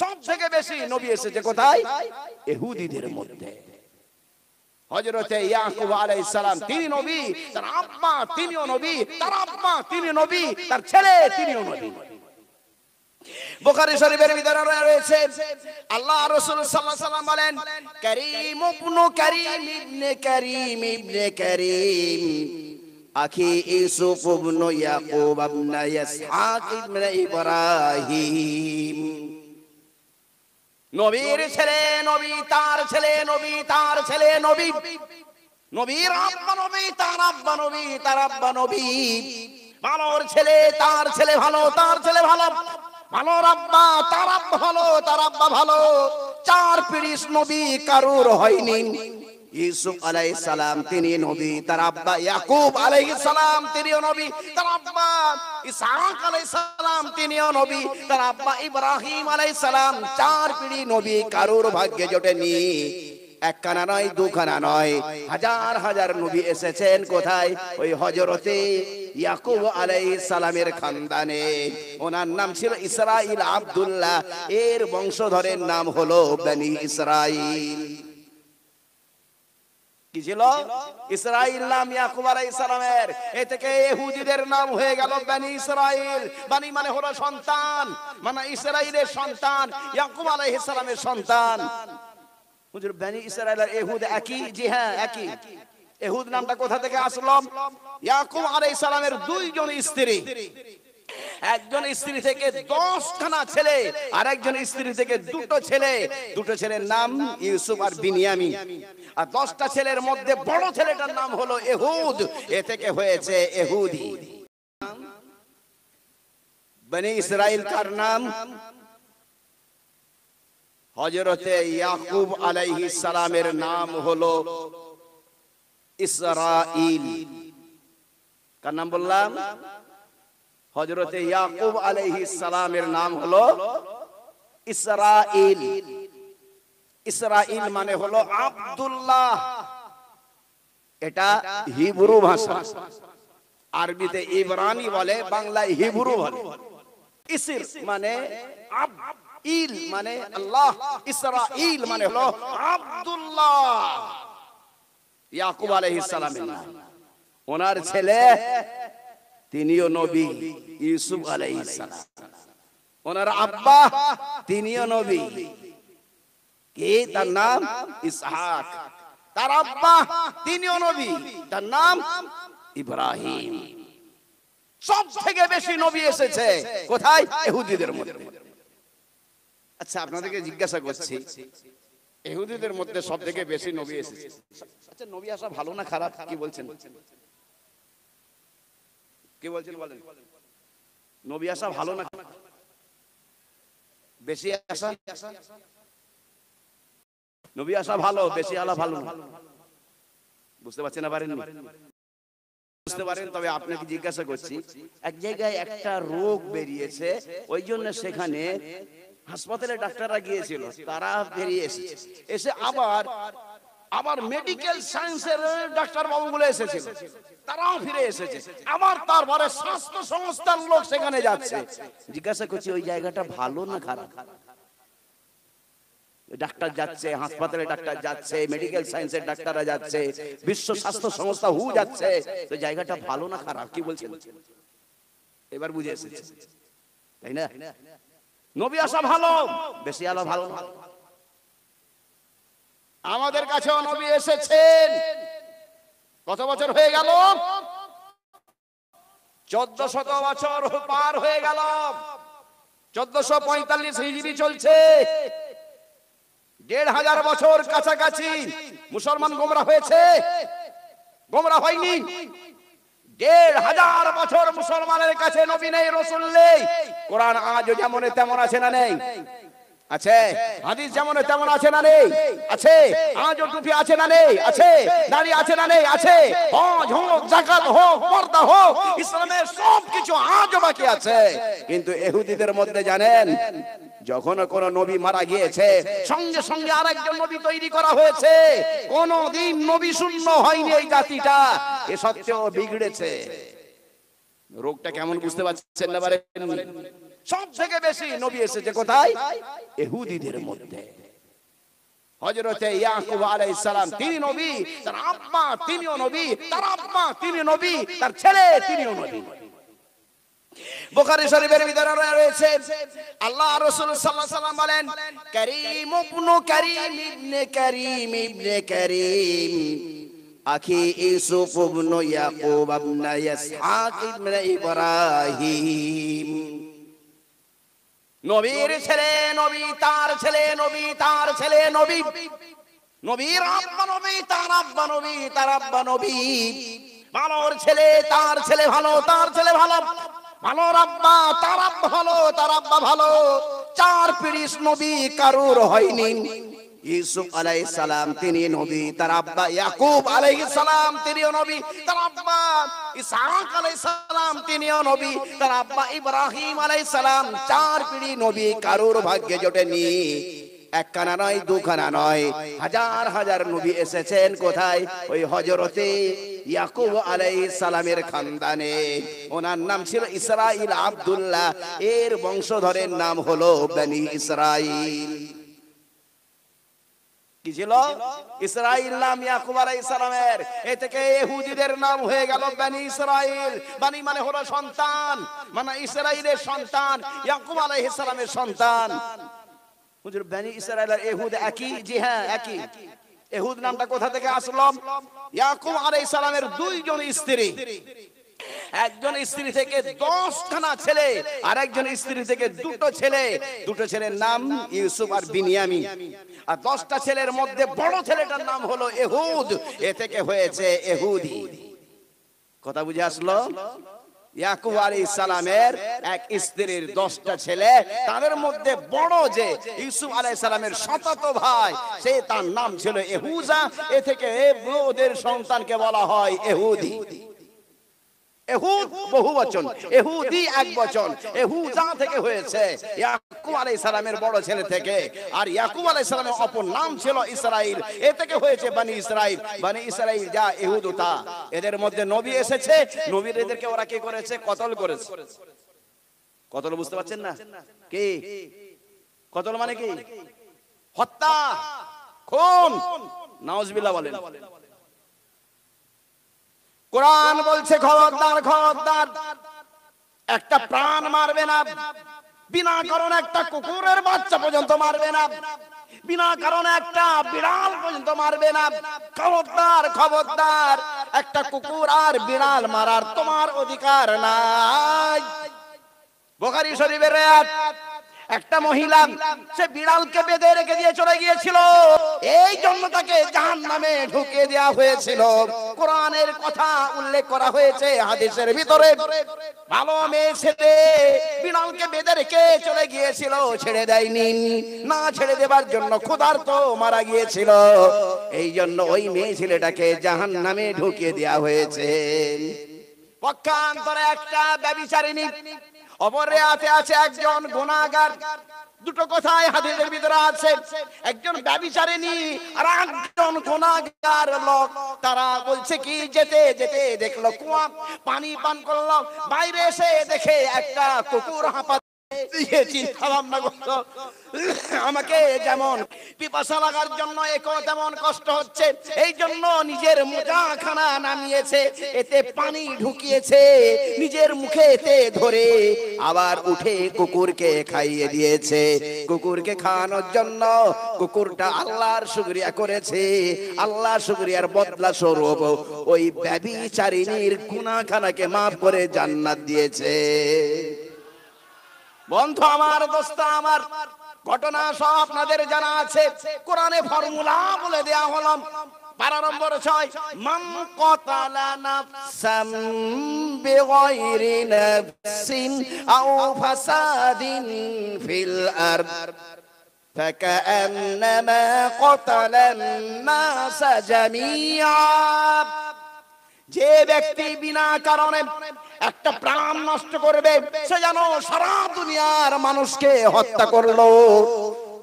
সব থেকে বেশি নবী এসেছে কোথায় এহুদিদের মধ্যে হজরতে ইয়াকুব আলাইহিস সালাম তিনি নবী তার আম্মা তিনিও নবী তার আম্মা তিনি নবী তার ছেলে তিনিও নবী বুখারী শরীফের রয়েছে আল্লাহ রাসূল সাল্লাল্লাহু আলাইহি বলেন কারীম ইবনে কারীম ইবনে কারীম ইবনে কারীম আখি ইউসুফ ইবনে ইয়াকুব ইবনে ইসহাক ইবনে ইব্রাহিম নবীর ছেলে নবী তার ছেলে নবী তার ছেলে নবী নবীর আব্বা নবী তার আব্বা নবী তার আব্বা নবী ভালোর ছেলে তার ছেলে ভালো তার ছেলে ভালো ভালো আব্বা তার আব্বা ভালো তার আব্বা ভালো চার পিরিশ নবী কারুর হয়নি ইউসুফ আলাইহিস সালাম তিনি নবী তার আব্বা ইয়াকুব আলাইহিস সালাম নবী তার আব্বা সালাম নবী তার আব্বা ইব্রাহিম সালাম চার পিড়ি নবী কারুর ভাগ্যে জোটেনি একখানা নয় দুখানা নয় হাজার হাজার নবী এসেছেন কোথায় ওই হজরতে ইয়াকুব আলাই সালামের খানদানে ওনার নাম ছিল ইসরাইল আবদুল্লাহ এর বংশধরের নাম হলো ইসরাইল কি ছিল ইসরাইল নাম ইয়াকুব আলাইহিস সালামের এ থেকে ইহুদিদের নাম হয়ে গেল বনি ইসরাইল বনি মানে হলো সন্তান মানে ইসরাইলের সন্তান ইয়াকুব আলাইহিস সালামের সন্তান হুজুর বনি ইসরাইল আর ইহুদ একই জি হ্যাঁ একই ইহুদ নামটা কোথা থেকে আসলো ইয়াকুব আলাইহিস সালামের দুইজন স্ত্রী একজন স্ত্রী থেকে দশখানা ছেলে আর একজন স্ত্রী থেকে দুটো ছেলে দুটো ছেলের নাম ইউসুফ আর বিনিয়ামি আর দশটা ছেলের মধ্যে বড় ছেলেটার নাম হলো এহুদ এ থেকে হয়েছে এহুদি বনি ইসরায়েল কার নাম হজরতে ইয়াকুব আলাইহি সালামের নাম হলো ইসরাইল কার নাম বললাম হজরতে ইয়াকুব আলহি সালামের নাম হলো ইসরাইল ইসরাইল মানে হলো আব্দুল্লাহ এটা হিব্রু ভাষা আরবিতে ইব্রানি বলে বাংলায় হিব্রু বলে ইসির মানে ইল মানে আল্লাহ ইসরাইল মানে হলো আব্দুল্লাহ ইয়াকুব আলাইহিস সালামের নাম ওনার ছেলে তিনিও নবী ইউসুফ আলাইহিসসালাম ওনার আব্বা তিনিও নবী কে তার নাম ইসহাক তার আব্বা তিনিও নবী তার নাম ইব্রাহিম সব থেকে বেশি নবী এসেছে কোথায় ইহুদিদের মধ্যে আচ্ছা, আচ্ছা আপনাদেরকে জিজ্ঞাসা করছি ইহুদিদের মধ্যে সব থেকে বেশি নবী এসেছে আচ্ছা নবী আসা ভালো না খারাপ কি বলছেন কে বলছেন বলেন নবী আসা ভালো না বেশি আসা নবী আসা ভালো বেশি আলা ভালো না বুঝতে পারছেন না পারেন বুঝতে পারেন তবে আপনাকে জিজ্ঞাসা করছি এক জায়গায় একটা রোগ বেরিয়েছে ওই জন্য সেখানে হাসপাতালে ডাক্তাররা গিয়েছিল তারা বেরিয়ে এসে আবার আমার মেডিকেল সায়েন্সের ডাক্তার বাবুগুলো এসেছে তারাও ফিরে এসেছে আমার তারপরে স্বাস্থ্য সংস্থার লোক সেখানে যাচ্ছে জিজ্ঞাসা করছি ওই জায়গাটা ভালো না খারাপ ডাক্তার যাচ্ছে হাসপাতালে ডাক্তার যাচ্ছে মেডিকেল সায়েন্সের ডাক্তাররা যাচ্ছে বিশ্ব স্বাস্থ্য সংস্থা হু যাচ্ছে তো জায়গাটা ভালো না খারাপ কি বলছেন এবার বুঝে এসেছে তাই না নবী আসা ভালো বেশি আলো ভালো না আমাদের কাছেও নবী এসেছেন কত বছর হয়ে গেল চোদ্দ শত বছর পার হয়ে গেল চোদ্দশো পঁয়তাল্লিশ হিজড়ি চলছে দেড় হাজার বছর কাছাকাছি মুসলমান গোমরা হয়েছে গোমরা হয়নি দেড় হাজার বছর মুসলমানের কাছে নবী নেই রসুল নেই কোরআন আজ যেমন তেমন আছে না নেই আছে হাদিস যেমন তেমন আছে না নেই আছে আজও টুপি আছে না নেই আছে দাড়ি আছে না নেই আছে হজ হোক জাকাত হোক পর্দা হোক ইসলামের সব কিছু আজও বাকি আছে কিন্তু এহুদিদের মধ্যে জানেন যখন কোন নবী মারা গিয়েছে সঙ্গে সঙ্গে আরেকজন নবী তৈরি করা হয়েছে কোনদিন নবী শূন্য হয়নি এই জাতিটা এ সত্যও বিগড়েছে রোগটা কেমন বুঝতে পারছেন না সবথেকে বেশি নবী এসেছে কোথায় এহুদিদের মধ্যে হজরতে ইয়াকুব আলাইহিস সালাম তিনি নবী তার আম্মা তিনিও নবী তার আম্মা তিনি নবী তার ছেলে তিনিও নবী বুখারী শরীফের রয়েছে আল্লাহ রাসূল সাল্লাল্লাহু আলাইহি বলেন কারীম ইবনে কারীম ইবনে কারীম ইবনে কারীম আখি ইউসুফ ইবনে ইয়াকুব ইবনে ইসহাক ইবনে ইব্রাহিম নবীর ছেলে নবী তার ছেলে নবী তার ছেলে নবী নবীর আব্বা নবী তার আব্বা নবী তার আব্বা নবী ভালোর ছেলে তার ছেলে ভালো তার ছেলে ভালো ভালো আব্বা তার আব্বা ভালো তার আব্বা ভালো চার পিরিশ নবী কারুর হয়নি ইউসুফ সালাম তিনি নবী তার আব্বা ইয়াকুব সালাম নবী তার আব্বা সালাম নবী তার আব্বা ইব্রাহিম সালাম চার পিড়ি নবী কারুর ভাগ্যে জোটেনি একখানা নয় দুখানা নয় হাজার হাজার নবী এসেছেন কোথায় ওই হজরতে ইয়াকুব আলাই সালামের খানদানে ওনার নাম ছিল ইসরাইল আবদুল্লাহ এর বংশধরের নাম হলো বেনি ইসরাইল কি ছিল ইসরাইল নাম ইয়াকুব আলাইহিস সালামের এ থেকে ইহুদিদের নাম হয়ে গেল বানি ইসরাইল বানি মানে হলো সন্তান মানে ইসরাইলের সন্তান ইয়াকুব আলাইহিস সালামের সন্তান হুজুর বানি ইসরাইল আর ইহুদ একই জি হ্যাঁ একই ইহুদ নামটা কোথা থেকে আসলো ইয়াকুব আলাইহিস সালামের দুইজন স্ত্রী একজন স্ত্রী থেকে দশখানা ছেলে আর একজন স্ত্রী থেকে দুটো ছেলে দুটো ছেলের নাম ইউসুফ আর বিনিয়ামি আর দশটা ছেলের মধ্যে বড় ছেলেটার নাম হলো এহুদ এ থেকে হয়েছে এহুদি কথা বুঝে আসলো ইয়াকুব আলী সালামের এক স্ত্রীর দশটা ছেলে তাদের মধ্যে বড় যে ইউসুফ আলাই সালামের শতত ভাই সে তার নাম ছিল এহুজা এ থেকে সন্তানকে বলা হয় এহুদি এহুদ বহু বচন এহুদি এক বচন এহুদা থেকে হয়েছে ইয়াকুব আলাইহিস সালামের বড় ছেলে থেকে আর ইয়াকুব আলাইহিস সালামের অপর নাম ছিল ইসরাইল এ থেকে হয়েছে বানি ইসরাইল বানি ইসরাইল যা এহুদুতা এদের মধ্যে নবী এসেছে নবীর এদেরকে ওরা কি করেছে কতল করেছে কতল বুঝতে পারছেন না কি কতল মানে কি হত্যা খুন নাওজবিল্লাহ বলেন কোরআন বলছে খবরদার খবরদার একটা প্রাণ মারবে না বিনা কারণ একটা কুকুরের বাচ্চা পর্যন্ত মারবে না বিনা কারণে একটা বিড়াল পর্যন্ত মারবে না খবরদার খবরদার একটা কুকুর আর বিড়াল মারার তোমার অধিকার নাই বোখারি শরীফের একটা মহিলা সে বিড়ালকে বেঁধে রেখে দিয়ে চলে গিয়েছিল এই জন্য তাকে জাহান নামে ঢুকে দেওয়া হয়েছিল কোরআনের কথা উল্লেখ করা হয়েছে হাদিসের ভিতরে ভালো মেয়ে সেটে বিড়ালকে বেঁধে রেখে চলে গিয়েছিল ছেড়ে দেয়নি না ছেড়ে দেবার জন্য তো মারা গিয়েছিল এই জন্য ওই মেয়ে ছেলেটাকে জাহান নামে ঢুকে দেওয়া হয়েছে পক্ষান্তরে একটা ব্যবিচারিণী অপরে আছে আছে একজন গোনাগার দুটো কথায় হাদিসের ভিতরে আছে একজন নি আর একজন গোনাগার লোক তারা বলছে কি যেতে যেতে দেখলো কুয়া পানি পান করলো বাইরে এসে দেখে একটা কুকুর হাঁপা চিন্তা ভাবনা করছো আমাকে যেমন পিপাসা লাগার জন্য এক তেমন কষ্ট হচ্ছে এই জন্য নিজের মোজাখানা নামিয়েছে এতে পানি ঢুকিয়েছে নিজের মুখে এতে ধরে আবার উঠে কুকুরকে খাইয়ে দিয়েছে কুকুরকে খাওয়ানোর জন্য কুকুরটা আল্লাহর শুকরিয়া করেছে আল্লাহ শুকরিয়ার বদলা স্বরূপ ওই ব্যবিচারিণীর গুনাহখানাকে মাফ করে জান্নাত দিয়েছে বন্ধু আমার দোস্তা আমার ঘটনা সব আপনাদের জানা আছে কোরআনে ফর্মুলা বলে দেয়া হলাম বারো নম্বর ছয় মাম কতালা নাফসাম নাফসিন আও ফাসাদিন ফিল যে ব্যক্তি বিনা কারণে একটা প্রাণ নষ্ট করবে সে যেন সারা দুনিয়ার মানুষকে হত্যা করলো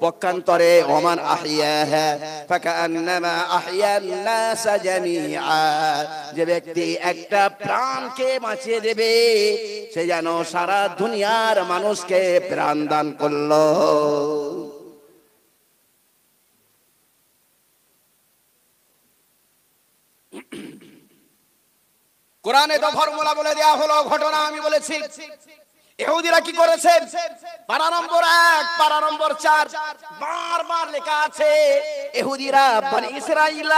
পক্ষান্তরে ওমান আহিয়াহা ফাকান্নামা আহিয়া নাস জামিআ যে ব্যক্তি একটা প্রাণকে বাঁচিয়ে দেবে সে যেন সারা দুনিয়ার মানুষকে প্রাণ দান করলো কোরআনে তো ফর্মুলা বলে দেয়া হলো ঘটনা আমি বলেছি ইহুদিরা কি করেছে পারা নম্বর এক পারা নম্বর চার বারবার লেখা আছে ইহুদিরা বনি ইসরাইল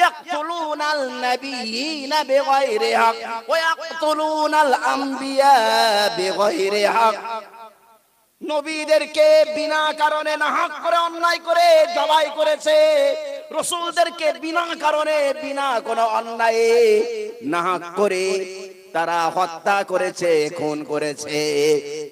ইয়াকতুলুনাল নাবিয়িনা বিগাইরি হক ওয়া ইয়াকতুলুনাল আমবিয়া বিগাইরি হক নবীদেরকে বিনা কারণে নাহক করে অন্যায় করে জবাই করেছে রসুলদেরকে বিনা কারণে বিনা কোন অন্যায় না করে তারা হত্যা করেছে খুন করেছে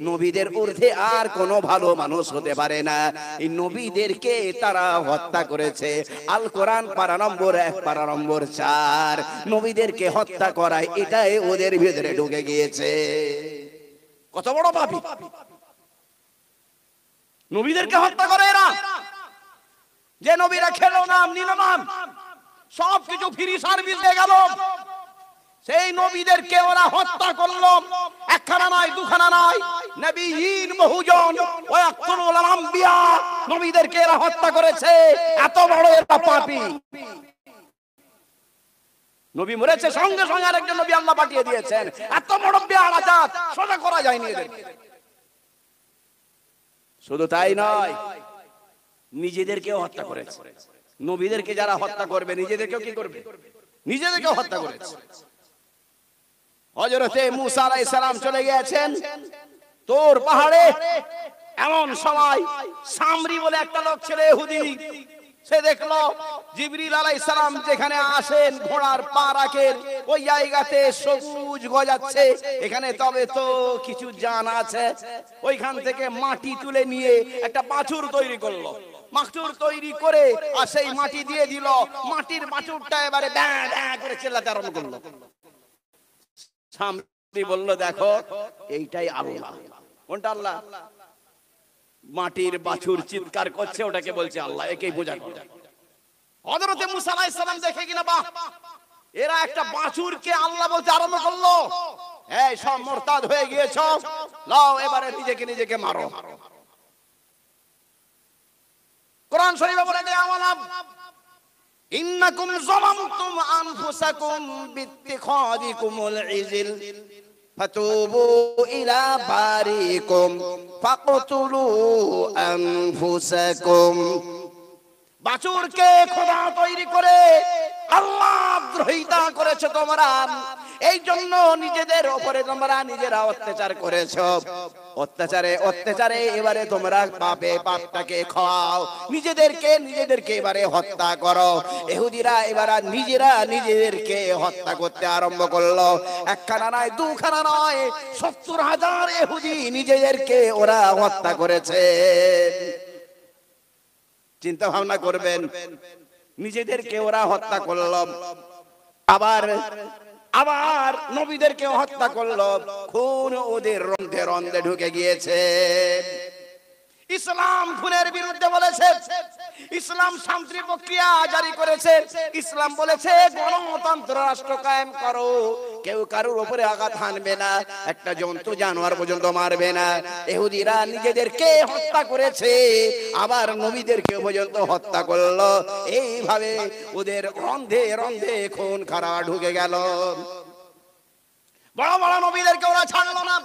নবীদের ঊর্ধ্বে আর কোনো ভালো মানুষ হতে পারে না এই নবীদেরকে তারা হত্যা করেছে আল কোরআন পারা নম্বর এক পারা নম্বর চার নবীদেরকে হত্যা করায় এটাই ওদের ভেতরে ঢুকে গিয়েছে কত বড় পাপি নবীদেরকে হত্যা করে এরা যে নবীরা খেলো নাম নিল নাম সব কিছু ফ্রি সার্ভিস দিয়ে গেল সেই নবীদেরকে ওরা হত্যা করলো একখানা নাই দুখানা নাই নবীহীন বহুজন ওয়াক্তুল আম্বিয়া নবীদেরকে এরা হত্যা করেছে এত বড় এটা পাপি নবী মরেছে সঙ্গে সঙ্গে আরেকজন নবী আল্লাহ পাঠিয়ে দিয়েছেন এত বড় বিয়ার আজাদ সোজা করা যায়নি এদের শুধু তাই নয় নিজেদেরকে হত্যা করেছে নবীদেরকে যারা হত্যা করবে নিজেদেরকেও কি করবে নিজেদেরকেও হত্যা করেছে হজরতে মুসা আলাই সালাম চলে গিয়েছেন তোর পাহাড়ে এমন সময় সামরি বলে একটা লোক ছেলে হুদি সে দেখলো জিবরিল আলাই সালাম যেখানে আসেন ঘোড়ার পা রাখেন ওই জায়গাতে সবুজ গজাচ্ছে এখানে তবে তো কিছু জান আছে ওইখান থেকে মাটি তুলে নিয়ে একটা পাথর তৈরি করলো মাঠুর তৈরি করে আর সেই মাটি দিয়ে দিল মাটির মাঠুরটা এবারে ব্যাঁ ব্যাঁ করে চেল্লাতে আরম্ভ করলো সামনে বলল দেখো এইটাই আল্লাহ কোনটা আল্লাহ মাটির বাছুর চিৎকার করছে ওটাকে বলছে আল্লাহ একেই বোঝা হজরতে মুসা আলাইহিস সালাম দেখে কিনা বা এরা একটা বাছুরকে আল্লাহ বলতে আরম্ভ করলো এই সব মোরতাদ হয়ে গিয়েছ লাও এবারে নিজেকে নিজেকে মারো কোরআন শরীফে বলে দেয় ওয়ালাম ইন্নাকুম যালামতুম আনফুসাকুম বিত্তিখাযিকুমুল ইজিল ফাতুবু ইলা বারিকুম ফাকতুলু আনফুসাকুম বাছুরকে খোদা তৈরি করে আল্লাহ দ্রোহিতা করেছে তোমরা এই জন্য নিজেদের ওপরে তোমরা নিজেরা অত্যাচার করেছ অত্যাচারে অত্যাচারে এবারে তোমরা পাপে পাপটাকে খাও নিজেদেরকে নিজেদেরকে এবারে হত্যা করো এহুদিরা এবারে নিজেরা নিজেদেরকে হত্যা করতে আরম্ভ করলো একখানা নয় দুখানা নয় সত্তর হাজার এহুদি নিজেদেরকে ওরা হত্যা করেছে চিন্তা ভাবনা করবেন নিজেদেরকে ওরা হত্যা করলাম আবার আবার নবীদেরকে হত্যা করলো খুন ওদের রন্ধে রন্ধে ঢুকে গিয়েছে ইসলাম খুনের বিরুদ্ধে বলেছে ইসলাম শান্তি প্রক্রিয়া জারি করেছে ইসলাম বলেছে গণতন্ত্র রাষ্ট্র কায়েম করো কেউ কারোর ওপরে আঘাত হানবে না একটা জন্তু জানোয়ার পর্যন্ত মারবে না এহুদিরা নিজেদেরকে হত্যা করেছে আবার নবীদের কেউ পর্যন্ত হত্যা করলো এইভাবে ওদের রন্ধে রন্ধে খুন খারা ঢুকে গেল বড় বড় নবীদেরকে ওরা ছাড়লো না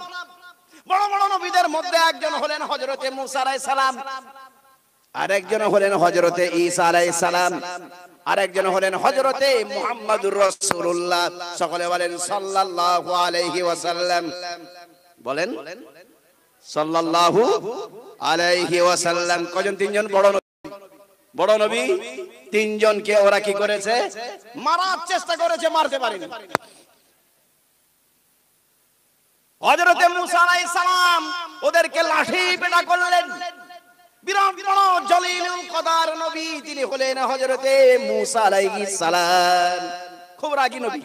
বড় বড় নবীদের মধ্যে একজন হলেন হজরতে মুসারাই সালাম আরেকজন হলেন হজরতে ঈসা আলাই সালাম আরেকজন হলেন হজরতে মোহাম্মদুর রসুল্লাহ সকলে বলেন সাল্লাল্লাহু আলাইহি ওয়াসাল্লাম বলেন সাল্লাল্লাহু আলাইহি ওয়াসাল্লাম কজন তিনজন বড় নবী বড় নবী তিনজনকে ওরা কি করেছে মারার চেষ্টা করেছে মারতে পারেনি হজরতে মুসা আলাইহিস সালাম ওদেরকে লাঠি পেটা করলেন বিরাট বড় জলিলুল কদার নবী তিনি হলেন হযরতে মূসা আলাইহিস সালাম খুব রাগী নবী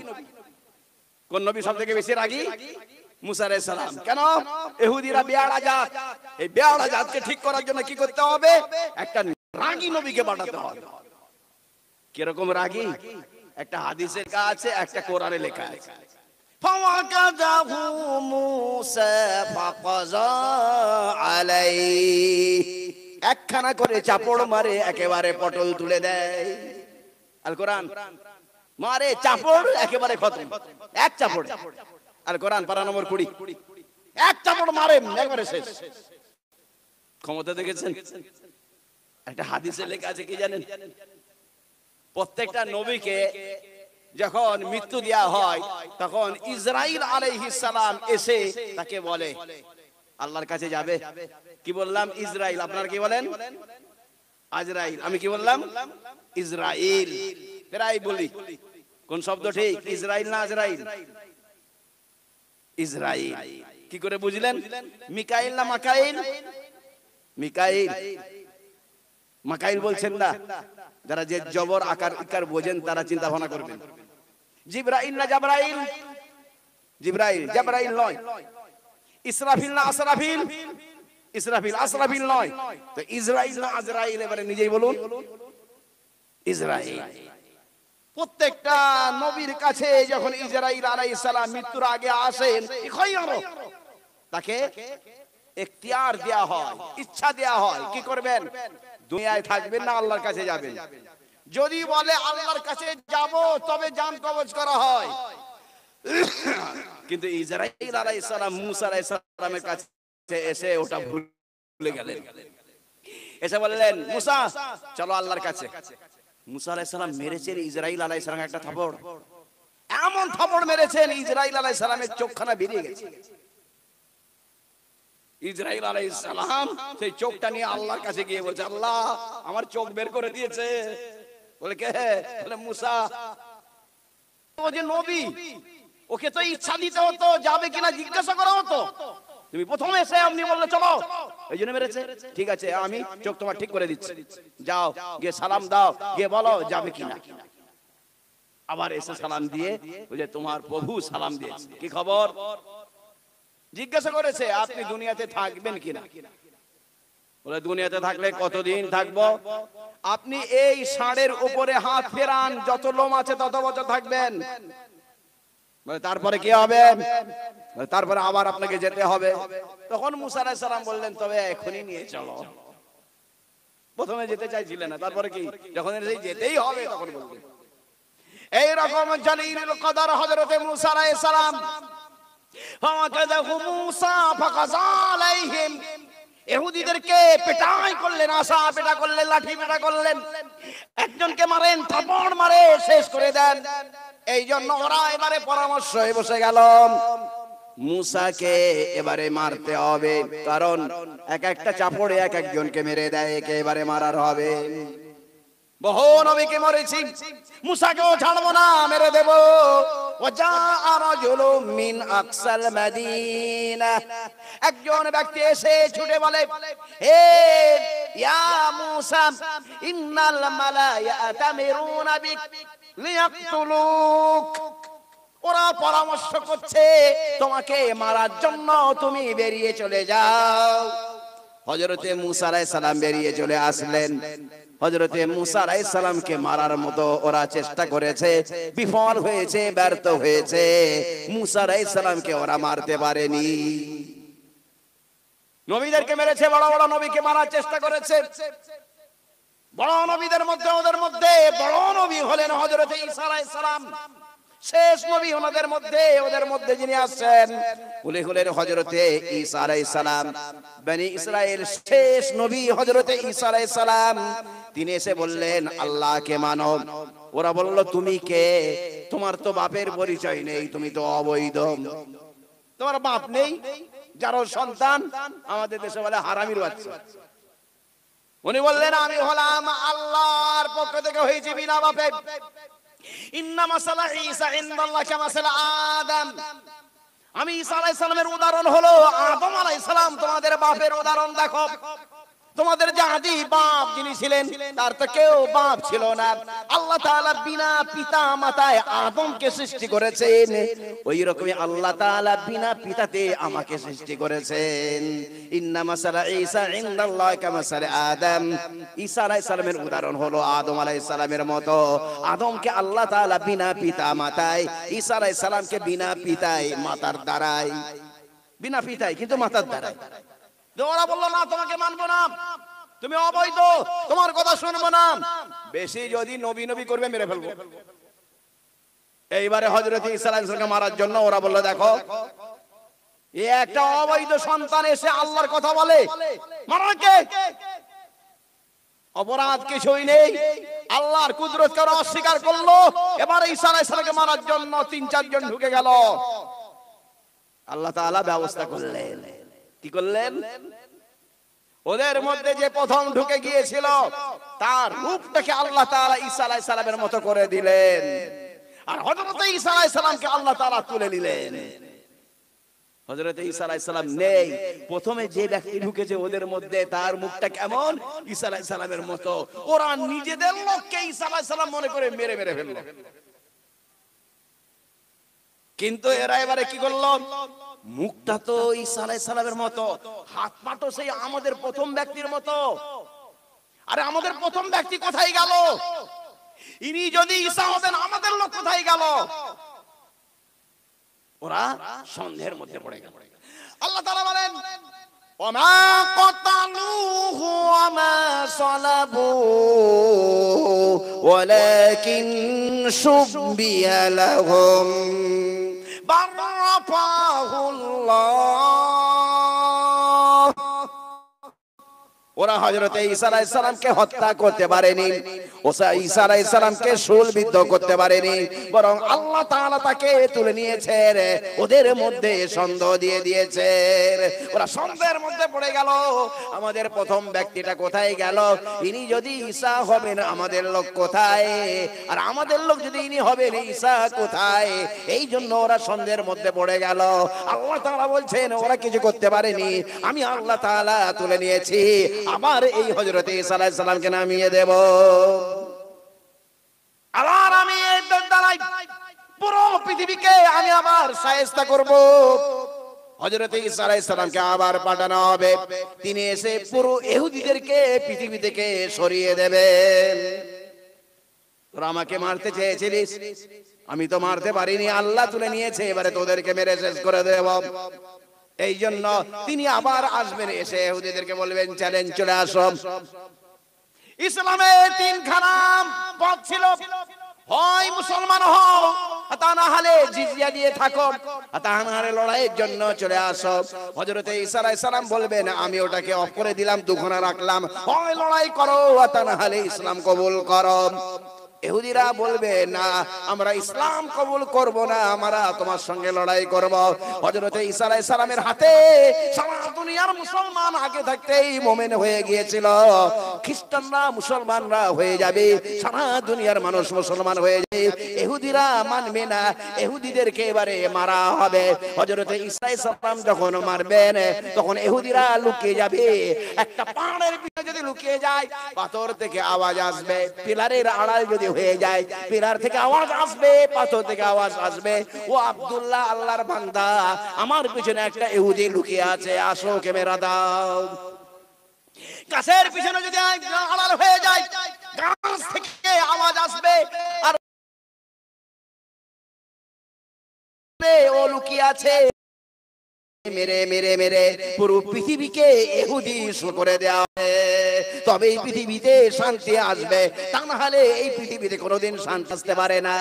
কোন নবী সবথেকে বেশি রাগী মূসা আলাইহিস সালাম কেন ইহুদিরা বেয়াড়া জাত এই বেয়াড়া জাতকে ঠিক করার জন্য কি করতে হবে একটা রাগী নবীকে পাঠাতে হবে কিরকম রাগী একটা হাদিসের কাছে একটা কোরআনে লেখা আছে فوكذه মুসা فقضى عليه একখানা করে চাপড় মারে একেবারে পটল তুলে দেয় আল কোরআন মারে চাপড় একেবারে খতম এক চাপড় আল কোরআন পারা নম্বর কুড়ি এক চাপড় মারে একবারে শেষ ক্ষমতা দেখেছেন একটা হাদিসে লেখা আছে কি জানেন প্রত্যেকটা নবীকে যখন মৃত্যু দেয়া হয় তখন ইসরাইল আলাইহিস সালাম এসে তাকে বলে আল্লাহর কাছে যাবে কি বললাম ইসরায়েল আপনারা কি বলেন আজরাইল আমি কি বললাম ইসরায়েল প্রায় বলি কোন শব্দ ঠিক ইসরায়েল না আজরাইল ইসরায়েল কি করে বুঝলেন মিকাইল না মাকাইল মিকাইল মাকাইল বলছেন না যারা যে জবর আকার ইকার বোঝেন তারা চিন্তা ভাবনা করবেন জিব্রাইল না জাবরাইল জিব্রাইল জাবরাইল নয় ইসরাফিল না আসরাফিল ইসরাফিল আসরাফিল নয় তো ইসরাইল না আজরাইল এবারে নিজেই বলুন ইসরাইল প্রত্যেকটা নবীর কাছে যখন ইসরাইল আলাইহিস সালাম মৃত্যুর আগে আসেন তাকে এখতিয়ার দেয়া হয় ইচ্ছা দেয়া হয় কি করবেন দুনিয়ায় থাকবেন না আল্লাহর কাছে যাবেন যদি বলে আল্লাহর কাছে যাব তবে জান কবজ করা হয় কিন্তু ইসরাইল আলাইহিস সালাম মুসা আলাইহিস সালামের কাছে সে এসে ওটা ভুলে গেলেন এসে বললেন মুসা চলো আল্লাহর কাছে মুসা আলাইসালাম মেরেছেন ইসরাইল আলাইসালাম একটা থাপড় এমন থাপড় মেরেছেন ইসরাইল আলাইসালামের চোখখানা বেরিয়ে গেছে ইসরাইল আলাইসালাম সেই চোখটা নিয়ে আল্লাহর কাছে গিয়ে বলছে আল্লাহ আমার চোখ বের করে দিয়েছে বলে কে বলে মুসা ও যে নবী ওকে তো ইচ্ছা দিতে হতো যাবে কিনা জিজ্ঞাসা করা হতো তুমি প্রথমে এসে আপনি বললে চলো এই জন্য মেরেছে ঠিক আছে আমি চোখ তোমার ঠিক করে দিচ্ছি যাও গিয়ে সালাম দাও গিয়ে বলো যাবে কিনা আবার এসে সালাম দিয়ে যে তোমার প্রভু সালাম দিয়েছে কি খবর জিজ্ঞাসা করেছে আপনি দুনিয়াতে থাকবেন কিনা বলে দুনিয়াতে থাকলে কতদিন থাকবো আপনি এই ষাঁড়ের উপরে হাত ফেরান যত লোম আছে তত বছর থাকবেন তারপরে কি হবে তারপরে আবার আপনাকে যেতে হবে তখন মুসারাই সালাম বললেন তবে এখনই নিয়ে চলো প্রথমে যেতে চাইছিলেন না তারপরে কি যখন যেতেই হবে তখন বললেন এইরকম জালিল কদর মুসা মুসা ফাকাযা আলাইহিম ইহুদিদেরকে পেটাই করলেন আশা পেটা করলেন লাঠি পেটা করলেন একজনকে মারেন থাপড় মারে শেষ করে দেন এই জন্য ওরা এবারে পরামর্শ হয়ে বসে গেল মুসাকে এবারে মারতে হবে কারণ এক একটা চাপড়ে এক একজনকে মেরে দেয় একে এবারে মারার হবে বহু নবীকে মরেছি মুসাকেও ছাড়বো না মেরে দেব একজন ব্যক্তি এসে ছুটে বলে হে ইয়া মুসা ইন্নাল মালা ইয়াতামিরুনা বিক ওরা পরামর্শ করছে তোমাকে মারার জন্য তুমি বেরিয়ে চলে যাও হজরতে মুসারাই সালাম বেরিয়ে চলে আসলেন হজরতে মুসারাই সালামকে মারার মতো ওরা চেষ্টা করেছে বিফল হয়েছে ব্যর্থ হয়েছে মুসারাই সালামকে ওরা মারতে পারেনি নবীদেরকে মেরেছে বড় বড় নবীকে মারার চেষ্টা করেছে বড় নবীদের মধ্যে ওদের মধ্যে বড় নবী হলেন হজরত শেষ নবী ওনাদের মধ্যে ওদের মধ্যে যিনি আসছেন উনি হলেন হজরতে ঈসা বনি শেষ নবী হজরতে ঈসা তিনি এসে বললেন আল্লাহকে মানো ওরা বলল তুমি কে তোমার তো বাপের পরিচয় নেই তুমি তো অবৈধ তোমার বাপ নেই যার সন্তান আমাদের দেশে বলে হারামির বাচ্চা উনি বললেন আমি হলাম আল্লাহর পক্ষ থেকে হয়েছি বিনা বাপে আমি ঈসা আলাইসালামের উদাহরণ হলো আদম আলাইসালাম তোমাদের বাপের উদাহরণ দেখো তোমাদের যে আদি বাপ যিনি ছিলেন তার তো কেউ বাপ ছিল না আল্লাহ বিনা পিতা মাতায় আদমকে সৃষ্টি করেছেন ওই রকমই আল্লাহ বিনা পিতাতে আমাকে সৃষ্টি করেছেন ইন্না মাসালা ঈসা আদম ঈসা আলাইহিস সালামের উদাহরণ হলো আদম আলাইহিস সালামের মতো আদমকে আল্লাহ বিনা পিতা মাতায় ঈসা আলাইহিস সালামকে বিনা পিতায় মাতার দ্বারাই বিনা পিতায় কিন্তু মাতার দ্বারাই ওরা বললো না তোমাকে মানবো না তুমি অবৈধ তোমার কথা শুনবো না বেশি যদি নবী নবী করবে মেরে ফেলবো এইবারে হজরত ইসলামকে মারার জন্য ওরা বললো দেখো একটা অবৈধ সন্তান এসে আল্লাহর কথা বলে মারাকে অপরাধ কিছুই নেই আল্লাহর কুদরত কারো অস্বীকার করলো এবারে ইসারা মারার জন্য তিন চারজন ঢুকে গেল আল্লাহ তালা ব্যবস্থা করলেন কি করলেন ওদের মধ্যে যে প্রথম ঢুকে গিয়েছিল তার রূপটাকে আল্লাহ তাআলা ঈসা আলাইহিস সালামের মতো করে দিলেন আর হযরত ঈসা আলাইহিস সালামকে আল্লাহ তাআলা তুলে নিলেন সালাম নেই প্রথমে যে ব্যক্তি ঢুকেছে ওদের মধ্যে তার মুখটা কেমন ঈসা আলাইহিস সালামের মতো ওরা নিজেদের লোককে ঈসা সালাম মনে করে মেরে মেরে ফেললো কিন্তু এরা এবারে কি করলো মুখটা তো ঈসা সালাই সালামের মতো হাত পা তো সেই আমাদের প্রথম ব্যক্তির মতো আরে আমাদের প্রথম ব্যক্তি কোথায় গেল ইনি যদি ঈশা হতেন আমাদের লোক কোথায় গেল ওরা সন্দেহের মধ্যে পড়ে গেল আল্লাহ তালা বলেন ওমা قتلوه وما صلبوه ولكن شبه لهم Allah ওরা হজরতে ঈসা আলাইহিস হত্যা করতে পারেনি ওসা ঈসা আলাইহিস সালামকে করতে পারেনি বরং আল্লাহ তাআলা তাকে তুলে নিয়েছে ওদের মধ্যে সন্দেহ দিয়ে দিয়েছে ওরা সন্দেহের মধ্যে পড়ে গেল আমাদের প্রথম ব্যক্তিটা কোথায় গেল ইনি যদি ঈসা হবেন আমাদের লোক কোথায় আর আমাদের লোক যদি ইনি হবেন ঈসা কোথায় এই জন্য ওরা সন্দেহের মধ্যে পড়ে গেল আল্লাহ তাআলা বলছেন ওরা কিছু করতে পারেনি আমি আল্লাহ তাআলা তুলে নিয়েছি আমার এই হজরতে ইসালাই সালামকে নামিয়ে দেব আবার আমি এই পুরো পৃথিবীকে আমি আবার সায়স্তা করব হজরত আবার পাঠানো হবে তিনি এসে পুরো এহুদিদেরকে পৃথিবী থেকে সরিয়ে দেবেন তোরা আমাকে মারতে চেয়েছিলিস আমি তো মারতে পারিনি আল্লাহ তুলে নিয়েছে এবারে তোদেরকে মেরে শেষ করে দেব এই জন্য তিনি আবার আসবেন এসে এহুদিদেরকে বলবেন চ্যালেঞ্জ চলে আসো ইসলামে তিন খানাম পথ ছিল হয় মুসলমান হও তা না হলে জিজিয়া দিয়ে থাকো তা না হলে লড়াইয়ের জন্য চলে আসো বলবেন আমি ওটাকে অফ করে দিলাম দুখানা রাখলাম হয় লড়াই করো তা না হলে ইসলাম কবুল করো এহুদিরা বলবে না আমরা ইসলাম কবুল করব না আমরা তোমার সঙ্গে লড়াই করব হযরত ঈসা আলাইহিস সালামের হাতে সারা দুনিয়ার মুসলমান আগে থাকতেই মুমিন হয়ে গিয়েছিল খ্রিস্টানরা মুসলমানরা হয়ে যাবে সারা দুনিয়ার মানুষ মুসলমান হয়ে যাবে এহুদিরা মানবে না এহুদিদেরকে এবারে মারা হবে হযরত ঈসা আলাইহিস সালাম যখন মারবেন তখন এহুদিরা লুকিয়ে যাবে একটা পাহাড়ের পিছনে যদি লুকিয়ে যায় পাথর থেকে আওয়াজ আসবে পিলারের আড়াল যদি হয়ে যায় পিলার থেকে আওয়াজ আসবে পাথর থেকে আওয়াজ আসবে ও আব্দুল্লাহ আল্লাহর বান্দা আমার পিছনে একটা ইহুদি লুকিয়ে আছে আসো ক্যামেরা দাও কাছের পিছনে যদি আড়াল হয়ে যায় গাছ থেকে আওয়াজ আসবে আর ও লুকিয়ে আছে মেরে মেরে মেরে পুরো পৃথিবীকে এহুদি করে দেওয়া হবে তবে এই পৃথিবীতে শান্তি আসবে তা না হলে এই পৃথিবীতে কোনোদিন শান্তি আসতে পারে না